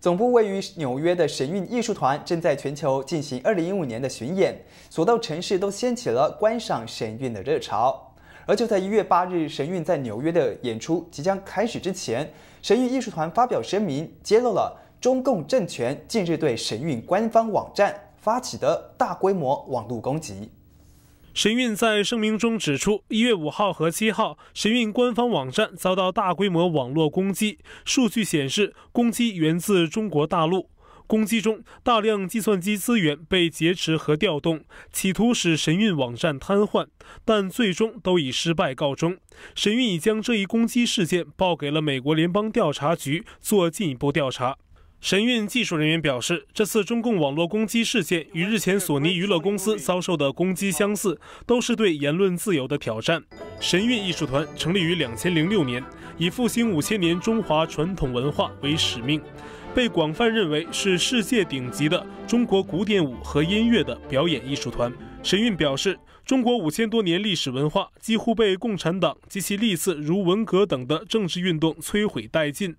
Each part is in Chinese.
总部位于纽约的神韵艺术团正在全球进行二零一五年的巡演，所到城市都掀起了观赏神韵的热潮。而就在一月八日，神韵在纽约的演出即将开始之前，神韵艺术团发表声明，揭露了中共政权近日对神韵官方网站发起的大规模网络攻击。神韵在声明中指出，一月五号和七号，神韵官方网站遭到大规模网络攻击。数据显示，攻击源自中国大陆。攻击中，大量计算机资源被劫持和调动，企图使神韵网站瘫痪，但最终都以失败告终。神韵已将这一攻击事件报给了美国联邦调查局，做进一步调查。神韵技术人员表示，这次中共网络攻击事件与日前索尼娱乐公司遭受的攻击相似，都是对言论自由的挑战。神韵艺术团成立于两千零六年，以复兴五千年中华传统文化为使命，被广泛认为是世界顶级的中国古典舞和音乐的表演艺术团。神韵表示。中国五千多年历史文化几乎被共产党及其历次如文革等的政治运动摧毁殆尽。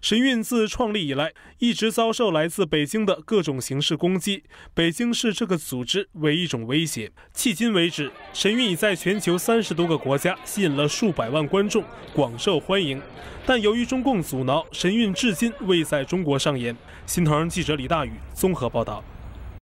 神韵自创立以来，一直遭受来自北京的各种形式攻击，北京市这个组织为一种威胁。迄今为止，神韵已在全球三十多个国家吸引了数百万观众，广受欢迎。但由于中共阻挠，神韵至今未在中国上演。新唐人记者李大宇综合报道。